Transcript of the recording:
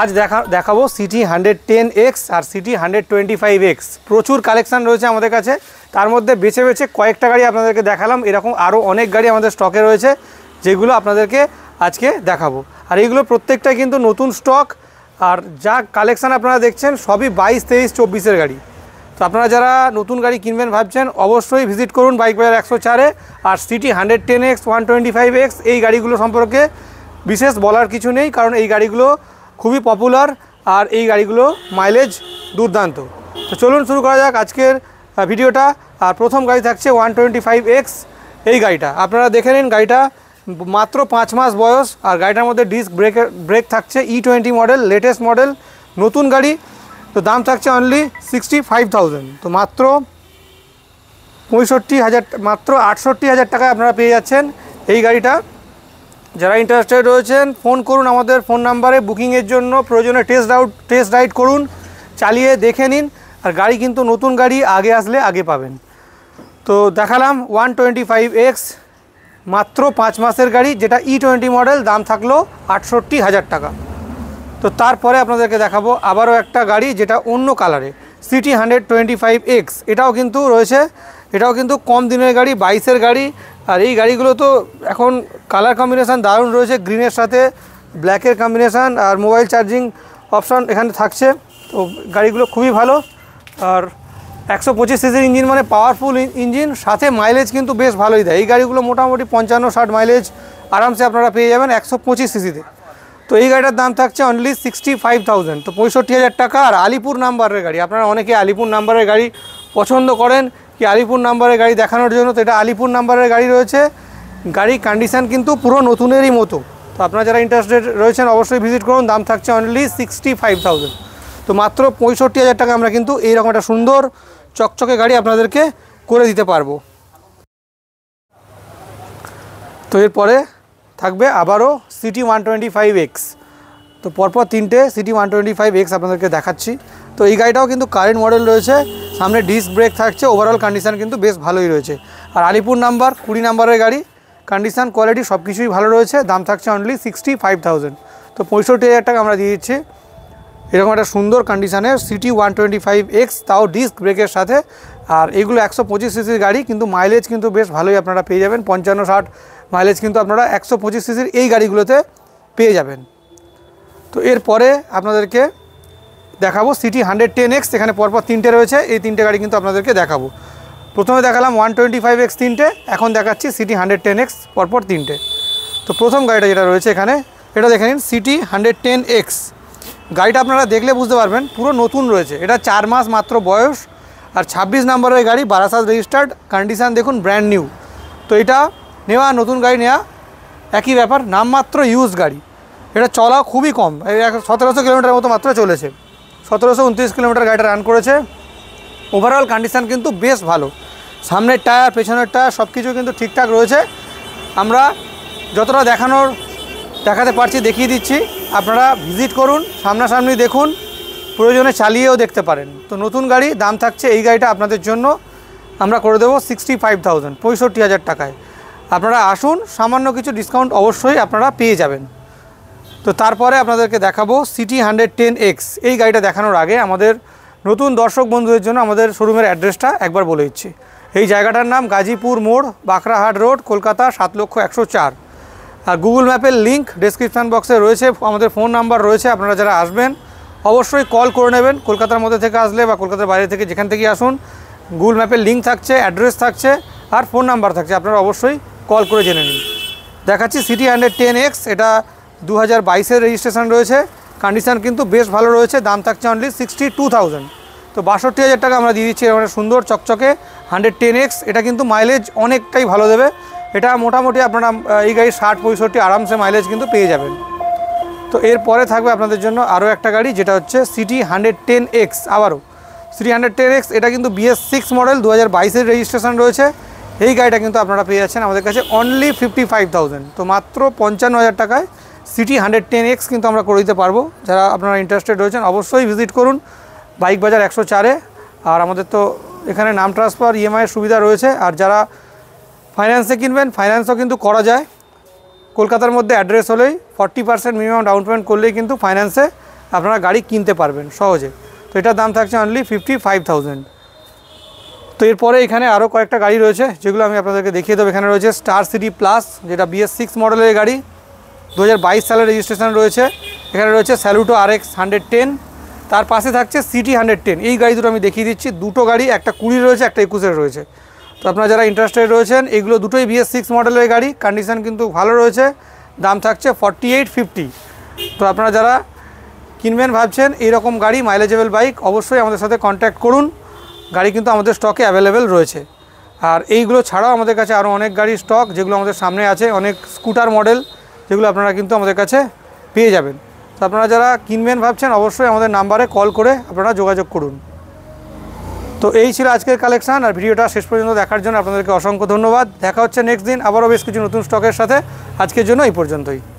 আজ দেখা দেখাবো সিটি হান্ড্রেড টেন এক্স আর CT hundred twenty five X প্রচুর কালেকশান রয়েছে আমাদের কাছে তার মধ্যে বেছে বেছে কয়েকটা গাড়ি আপনাদেরকে দেখালাম এরকম আরও অনেক গাড়ি আমাদের স্টকে রয়েছে যেগুলো আপনাদেরকে আজকে দেখাবো আর এইগুলো প্রত্যেকটা কিন্তু নতুন স্টক আর যা কালেকশান আপনারা দেখছেন সবই বাইশ তেইশ চব্বিশের গাড়ি তো আপনারা যারা নতুন গাড়ি কিনবেন ভাবছেন অবশ্যই ভিজিট করুন বাইক বাজার একশো চারে আর CT hundred ten X one twenty five X এই গাড়িগুলো সম্পর্কে বিশেষ বলার কিছু নেই কারণ এই গাড়িগুলো খুবই পপুলার আর এই গাড়িগুলো মাইলেজ দুর্দান্ত তো চলুন শুরু করা যাক আজকের ভিডিওটা আর প্রথম গাড়ি থাকছে ওয়ান টোয়েন্টি ফাইভ এক্স এই গাড়িটা আপনারা দেখে নিন গাড়িটা মাত্র পাঁচ মাস বয়স আর গাড়িটার মধ্যে ডিস্ক ব্রেকের ব্রেক থাকছে E twenty model latest model নতুন গাড়ি তো দাম থাকছে অনলি সিক্সটি ফাইভ থাউজেন্ড তো মাত্র পঁয়ষট্টি হাজার মাত্র আটষট্টি হাজার টাকায় আপনারা পেয়ে যাচ্ছেন এই গাড়িটা যারা ইন্টারেস্টেড রয়েছেন ফোন করুন আমাদের ফোন নাম্বারে বুকিংয়ের জন্য প্রয়োজনে টেস্ট আউট টেস্ট রাইড করুন চালিয়ে দেখে নিন আর গাড়ি কিন্তু নতুন গাড়ি আগে আসলে আগে পাবেন তো দেখালাম ওয়ান টোয়েন্টি ফাইভ এক্স মাত্র পাঁচ মাসের গাড়ি যেটা ই টোয়েন্টি মডেল দাম থাকলো আটষট্টি হাজার টাকা তো তারপরে আপনাদেরকে দেখাবো আবারও একটা গাড়ি যেটা অন্য কালারে CT hundred twenty five X এটাও কিন্তু রয়েছে এটাও কিন্তু কম দিনের গাড়ি বাইশের গাড়ি আর এই গাড়িগুলো তো এখন কালার কম্বিনেশান দারুণ রয়েছে গ্রিনের সাথে ব্ল্যাকের কম্বিনেশান আর মোবাইল চার্জিং অপশান এখানে থাকছে তো গাড়িগুলো খুবই ভালো আর একশো পঁচিশ সিসির ইঞ্জিন মানে পাওয়ারফুল ইঞ্জিন সাথে মাইলেজ কিন্তু বেশ ভালোই দেয় এই গাড়িগুলো মোটামুটি পঞ্চান্ন ষাট মাইলেজ আরামসে আপনারা পেয়ে যাবেন একশো পঁচিশ সিসিতে তো এই গাড়িটার দাম থাকছে অনলি সিক্সটি ফাইভ থাউজেন্ড তো পঁয়ষট্টি হাজার টাকা আর আলিপুর নাম্বারের গাড়ি আপনারা অনেকে আলিপুর নাম্বারের গাড়ি পছন্দ করেন কি আলিপুর নাম্বারের গাড়ি দেখানোর জন্য তো এটা আলিপুর নাম্বারের গাড়ি রয়েছে গাড়ির কন্ডিশান কিন্তু পুরো নতুনেরই মতো তো আপনারা যারা ইন্টারেস্টেড রয়েছেন অবশ্যই ভিজিট করুন দাম থাকছে অনলি সিক্সটি ফাইভ থাউজেন্ড তো মাত্র পঁয়ষট্টি হাজার টাকা আমরা কিন্তু এইরকম একটা সুন্দর চকচকে গাড়ি আপনাদেরকে করে দিতে পারবো তো এরপরে থাকবে আবারও CT one twenty five X তো পরপর তিনটে CT one twenty five X আপনাদেরকে দেখাচ্ছি তো এই গাড়িটাও কিন্তু কারেন্ট মডেল রয়েছে সামনে ডিস্ক ব্রেক থাকছে ওভারঅল কন্ডিশান কিন্তু বেশ ভালোই রয়েছে আর আলিপুর নাম্বার কুড়ি নাম্বারের গাড়ি কন্ডিশান কোয়ালিটি সব কিছুই ভালো রয়েছে দাম থাকছে অনলি সিক্সটি ফাইভ থাউজেন্ড তো পঁয়ষট্টি হাজার টাকা আমরা দিয়ে দিচ্ছি এরকম একটা সুন্দর কন্ডিশানের CT one twenty five X তাও ডিস্ক ব্রেকের সাথে আর এগুলো একশো পঁচিশ সিসির গাড়ি কিন্তু মাইলেজ কিন্তু বেশ ভালোই আপনারা পেয়ে যাবেন পঞ্চান্ন ষাট মাইলেজ কিন্তু আপনারা একশো পঁচিশ সিসির এই গাড়িগুলোতে পেয়ে যাবেন তো এরপরে আপনাদেরকে দেখাবো সিটি হান্ড্রেড টেন এক্স এখানে পরপর তিনটে রয়েছে এই তিনটে গাড়ি কিন্তু আপনাদেরকে দেখাবো প্রথমে দেখালাম ওয়ান টোয়েন্টি ফাইভ এক্স তিনটে এখন দেখাচ্ছি সিটি হান্ড্রেড টেন এক্স পরপর তিনটে তো প্রথম গাড়িটা যেটা রয়েছে এখানে এটা দেখে নিন সিটি হান্ড্রেড টেন এক্স গাড়িটা আপনারা দেখলে বুঝতে পারবেন পুরো নতুন রয়েছে এটা চার মাস মাত্র বয়স আর ছাব্বিশ নম্বরের গাড়ি বারাসাত রেজিস্টার্ড কন্ডিশান দেখুন ব্র্যান্ড নিউ তো এটা নেওয়া নতুন গাড়ি নেওয়া একই ব্যাপার নামমাত্র ইউজ গাড়ি এটা চলা খুবই কম সতেরোশো কিলোমিটার মতো মাত্র চলেছে সতেরোশো উনত্রিশ কিলোমিটার গাড়িটা রান করেছে ওভারঅল কন্ডিশান কিন্তু বেশ ভালো সামনের টায়ার পেছনের টায়ার সব কিছু কিন্তু ঠিকঠাক রয়েছে আমরা যতটা দেখানোর দেখাতে পারছি দেখিয়ে দিচ্ছি আপনারা ভিজিট করুন সামনাসামনি দেখুন প্রয়োজনে চালিয়েও দেখতে পারেন তো নতুন গাড়ি দাম থাকছে এই গাড়িটা আপনাদের জন্য আমরা করে দেবো সিক্সটি ফাইভ থাউজেন্ড পঁয়ষট্টি হাজার টাকায় আপনারা আসুন সামান্য কিছু ডিসকাউন্ট অবশ্যই আপনারা পেয়ে যাবেন তো তারপরে আপনাদেরকে দেখাবো সিটি হান্ড্রেড টেন এক্স এই গাড়িটা দেখানোর আগে আমাদের নতুন দর্শক বন্ধুদের জন্য আমাদের শোরুমের অ্যাড্রেসটা একবার বলে দিচ্ছি এই জায়গাটার নাম গাজীপুর মোড় বাঁকড়াহাট রোড কলকাতা সাত লক্ষ একশো চার আর গুগল ম্যাপের লিঙ্ক ডিসক্রিপশান বক্সে রয়েছে আমাদের ফোন নাম্বার রয়েছে আপনারা যারা আসবেন অবশ্যই কল করে নেবেন কলকাতার মধ্যে থেকে আসলে বা কলকাতার বাইরে থেকে যেখান থেকেই আসুন গুগল ম্যাপের লিঙ্ক থাকছে অ্যাড্রেস থাকছে আর ফোন নাম্বার থাকছে আপনারা অবশ্যই কল করে জেনে নিন দেখাচ্ছি সিটি হান্ড্রেড টেন এক্স এটা দু হাজার বাইশের রেজিস্ট্রেশন রয়েছে কন্ডিশান কিন্তু বেশ ভালো রয়েছে দাম থাকছে অনলি সিক্সটি টু থাউজেন্ড তো বাষট্টি হাজার টাকা আমরা দিয়ে দিচ্ছি একটা সুন্দর চকচকে হান্ড্রেড টেন এক্স এটা কিন্তু মাইলেজ অনেকটাই ভালো দেবে এটা মোটামুটি আপনারা এই গাড়ি ষাট পঁয়ষট্টি আরামসে মাইলেজ কিন্তু পেয়ে যাবেন তো এরপরে থাকবে আপনাদের জন্য আরও একটা গাড়ি যেটা হচ্ছে সিটি হান্ড্রেড টেন এক্স আবারও সিটি হান্ড্রেড টেন এক্স এটা কিন্তু বিএস সিক্স মডেল দু হাজার বাইশের রেজিস্ট্রেশন রয়েছে এই গাড়িটা কিন্তু আপনারা পেয়ে যাচ্ছেন আমাদের কাছে অনলি ফিফটি ফাইভ তো মাত্র পঞ্চান্ন হাজার টাকায় সিটি হান্ড্রেড টেন এক্স কিন্তু আমরা করে দিতে পারবো যারা আপনারা ইন্টারেস্টেড রয়েছেন অবশ্যই ভিজিট করুন বাইক বাজার একশো চারে আর আমাদের তো এখানে নাম ট্রান্সফার e ইএমআইয়ের সুবিধা রয়েছে আর যারা ফাইন্যান্সে কিনবেন ফাইন্যান্সও কিন্তু করা যায় কলকাতার মধ্যে অ্যাড্রেস হলেই forty percent minimum down payment করলেই কিন্তু ফাইন্যান্সে আপনারা গাড়ি কিনতে পারবেন সহজে তো এটার দাম থাকছে অনলি ফিফটি ফাইভ থাউজেন্ড তো এরপরে এখানে আরও কয়েকটা গাড়ি রয়েছে যেগুলো আমি আপনাদেরকে দেখিয়ে দেবো এখানে রয়েছে স্টার সিটি প্লাস যেটা বিএস সিক্স মডেলের গাড়ি দু সালের রেজিস্ট্রেশন রয়েছে এখানে রয়েছে Saluto R X hundred ten তার পাশে থাকছে সিটি হান্ড্রেড টেন এই গাড়ি দুটো আমি দেখিয়ে দিচ্ছি দুটো গাড়ি একটা কুড়ি রয়েছে একটা একুশের রয়েছে তো আপনারা যারা ইন্টারেস্টেড রয়েছেন এগুলো দুটোই বিএস সিক্স মডেলের গাড়ি কন্ডিশন কিন্তু ভালো রয়েছে দাম থাকছে ফর্টি এইট ফিফটি তো আপনারা যারা কিনবেন ভাবছেন এইরকম গাড়ি মাইলেজেবল বাইক অবশ্যই আমাদের সাথে কন্ট্যাক্ট করুন গাড়ি কিন্তু আমাদের স্টকে অ্যাভেলেবেল রয়েছে আর এইগুলো ছাড়াও আমাদের কাছে আরও অনেক গাড়ির স্টক যেগুলো আমাদের সামনে আছে অনেক স্কুটার মডেল যেগুলো আপনারা কিন্তু আমাদের কাছে পেয়ে যাবেন তো আপনারা যারা কিনবেন ভাবছেন অবশ্যই আমাদের নাম্বারে কল করে আপনারা যোগাযোগ করুন তো এই ছিল আজকের কালেকশান আর ভিডিওটা শেষ পর্যন্ত দেখার জন্য আপনাদেরকে অসংখ্য ধন্যবাদ দেখা হচ্ছে নেক্সট দিন আবারও বেশ কিছু নতুন স্টকের সাথে আজকের জন্য এই পর্যন্তই